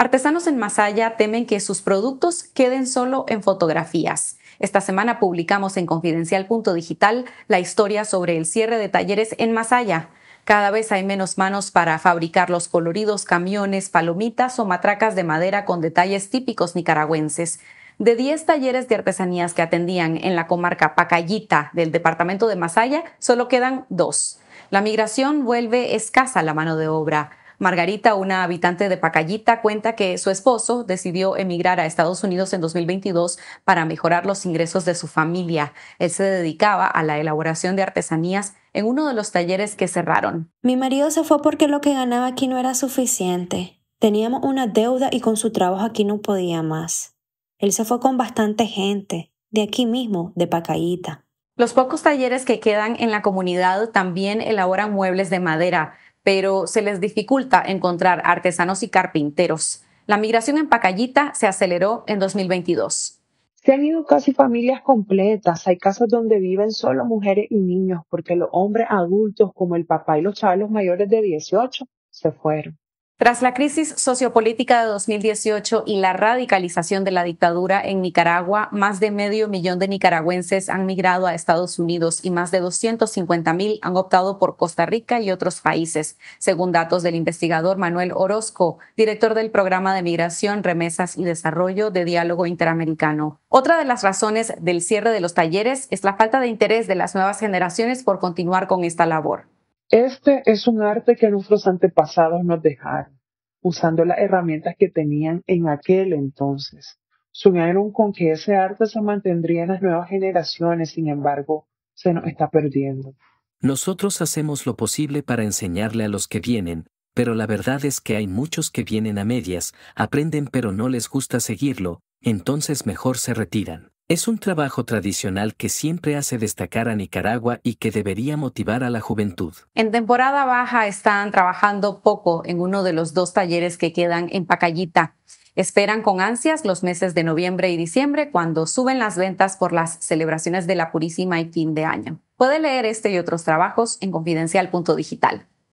Artesanos en Masaya temen que sus productos queden solo en fotografías. Esta semana publicamos en confidencial.digital la historia sobre el cierre de talleres en Masaya. Cada vez hay menos manos para fabricar los coloridos camiones, palomitas o matracas de madera con detalles típicos nicaragüenses. De 10 talleres de artesanías que atendían en la comarca Pacayita del departamento de Masaya, solo quedan dos. La migración vuelve escasa la mano de obra. Margarita, una habitante de Pacayita, cuenta que su esposo decidió emigrar a Estados Unidos en 2022 para mejorar los ingresos de su familia. Él se dedicaba a la elaboración de artesanías en uno de los talleres que cerraron. Mi marido se fue porque lo que ganaba aquí no era suficiente. Teníamos una deuda y con su trabajo aquí no podía más. Él se fue con bastante gente, de aquí mismo, de Pacayita. Los pocos talleres que quedan en la comunidad también elaboran muebles de madera pero se les dificulta encontrar artesanos y carpinteros. La migración en Pacallita se aceleró en 2022. Se han ido casi familias completas. Hay casas donde viven solo mujeres y niños, porque los hombres adultos, como el papá y los chavales mayores de 18, se fueron. Tras la crisis sociopolítica de 2018 y la radicalización de la dictadura en Nicaragua, más de medio millón de nicaragüenses han migrado a Estados Unidos y más de 250 mil han optado por Costa Rica y otros países, según datos del investigador Manuel Orozco, director del programa de migración, remesas y desarrollo de diálogo interamericano. Otra de las razones del cierre de los talleres es la falta de interés de las nuevas generaciones por continuar con esta labor. Este es un arte que nuestros antepasados nos dejaron, usando las herramientas que tenían en aquel entonces. Soñaron con que ese arte se mantendría en las nuevas generaciones, sin embargo, se nos está perdiendo. Nosotros hacemos lo posible para enseñarle a los que vienen, pero la verdad es que hay muchos que vienen a medias, aprenden pero no les gusta seguirlo, entonces mejor se retiran. Es un trabajo tradicional que siempre hace destacar a Nicaragua y que debería motivar a la juventud. En temporada baja están trabajando poco en uno de los dos talleres que quedan en Pacayita. Esperan con ansias los meses de noviembre y diciembre cuando suben las ventas por las celebraciones de la Purísima y fin de año. Puede leer este y otros trabajos en confidencial.digital.